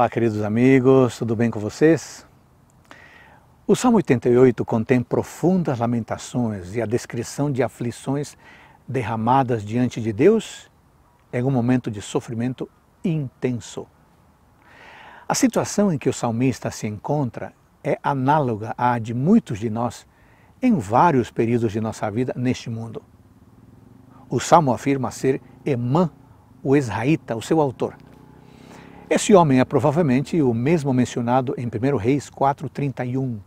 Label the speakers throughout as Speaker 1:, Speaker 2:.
Speaker 1: Olá, queridos amigos, tudo bem com vocês? O Salmo 88 contém profundas lamentações e a descrição de aflições derramadas diante de Deus em um momento de sofrimento intenso. A situação em que o salmista se encontra é análoga à de muitos de nós em vários períodos de nossa vida neste mundo. O salmo afirma ser Emã, o israelita, o seu autor. Esse homem é provavelmente o mesmo mencionado em 1 Reis 4,31,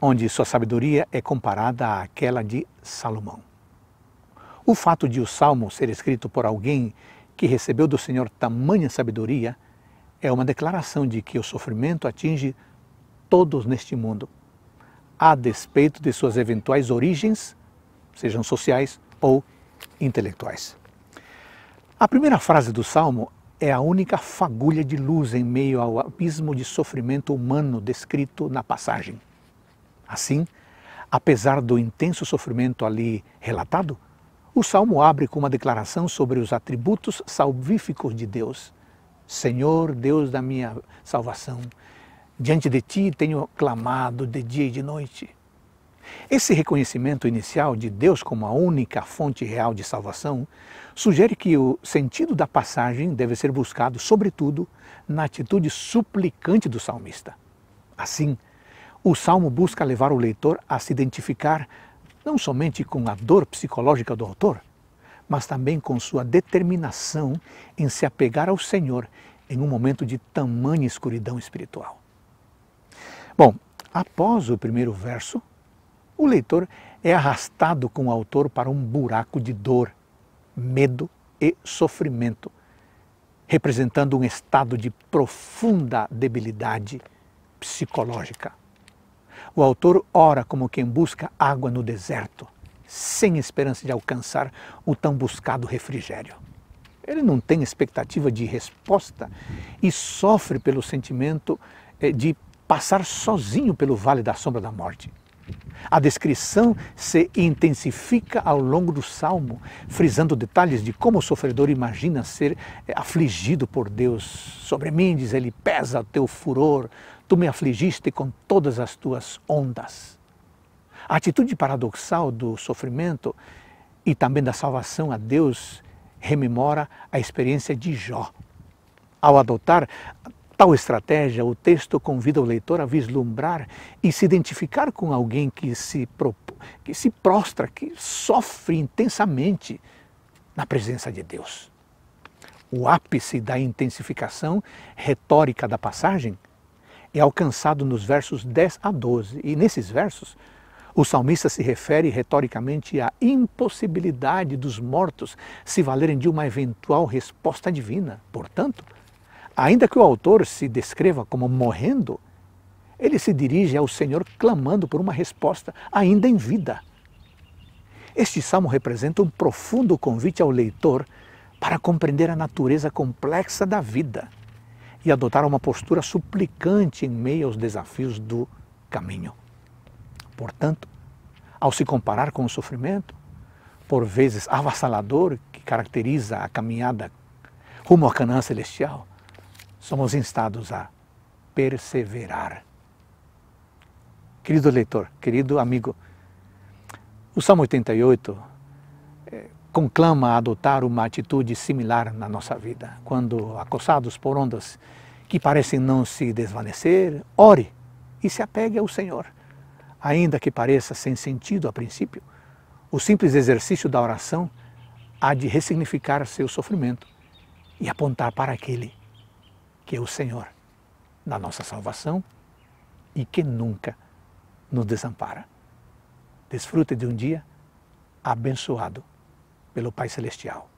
Speaker 1: onde sua sabedoria é comparada àquela de Salomão. O fato de o salmo ser escrito por alguém que recebeu do Senhor tamanha sabedoria é uma declaração de que o sofrimento atinge todos neste mundo, a despeito de suas eventuais origens, sejam sociais ou intelectuais. A primeira frase do salmo é a única fagulha de luz em meio ao abismo de sofrimento humano descrito na passagem. Assim, apesar do intenso sofrimento ali relatado, o salmo abre com uma declaração sobre os atributos salvíficos de Deus. Senhor, Deus da minha salvação, diante de ti tenho clamado de dia e de noite. Esse reconhecimento inicial de Deus como a única fonte real de salvação sugere que o sentido da passagem deve ser buscado, sobretudo, na atitude suplicante do salmista. Assim, o salmo busca levar o leitor a se identificar não somente com a dor psicológica do autor, mas também com sua determinação em se apegar ao Senhor em um momento de tamanha escuridão espiritual. Bom, após o primeiro verso, o leitor é arrastado com o autor para um buraco de dor, medo e sofrimento, representando um estado de profunda debilidade psicológica. O autor ora como quem busca água no deserto, sem esperança de alcançar o tão buscado refrigério. Ele não tem expectativa de resposta e sofre pelo sentimento eh, de passar sozinho pelo vale da sombra da morte. A descrição se intensifica ao longo do salmo, frisando detalhes de como o sofredor imagina ser eh, afligido por Deus. Sobre mim, diz ele, pesa teu furor, tu me afligiste com todas as tuas ondas. A atitude paradoxal do sofrimento e também da salvação a Deus rememora a experiência de Jó. Ao adotar tal estratégia, o texto convida o leitor a vislumbrar e se identificar com alguém que se, que se prostra, que sofre intensamente na presença de Deus. O ápice da intensificação retórica da passagem é alcançado nos versos 10 a 12. E nesses versos, o salmista se refere retoricamente à impossibilidade dos mortos se valerem de uma eventual resposta divina. Portanto, Ainda que o autor se descreva como morrendo, ele se dirige ao Senhor clamando por uma resposta ainda em vida. Este salmo representa um profundo convite ao leitor para compreender a natureza complexa da vida e adotar uma postura suplicante em meio aos desafios do caminho. Portanto, ao se comparar com o sofrimento, por vezes avassalador, que caracteriza a caminhada rumo à Canaã Celestial, somos instados a perseverar. Querido leitor, querido amigo, o Salmo 88 eh, conclama a adotar uma atitude similar na nossa vida. Quando acossados por ondas que parecem não se desvanecer, ore e se apegue ao Senhor. Ainda que pareça sem sentido a princípio, o simples exercício da oração há de ressignificar seu sofrimento e apontar para aquele que é o Senhor da nossa salvação e que nunca nos desampara. Desfrute de um dia abençoado pelo Pai Celestial.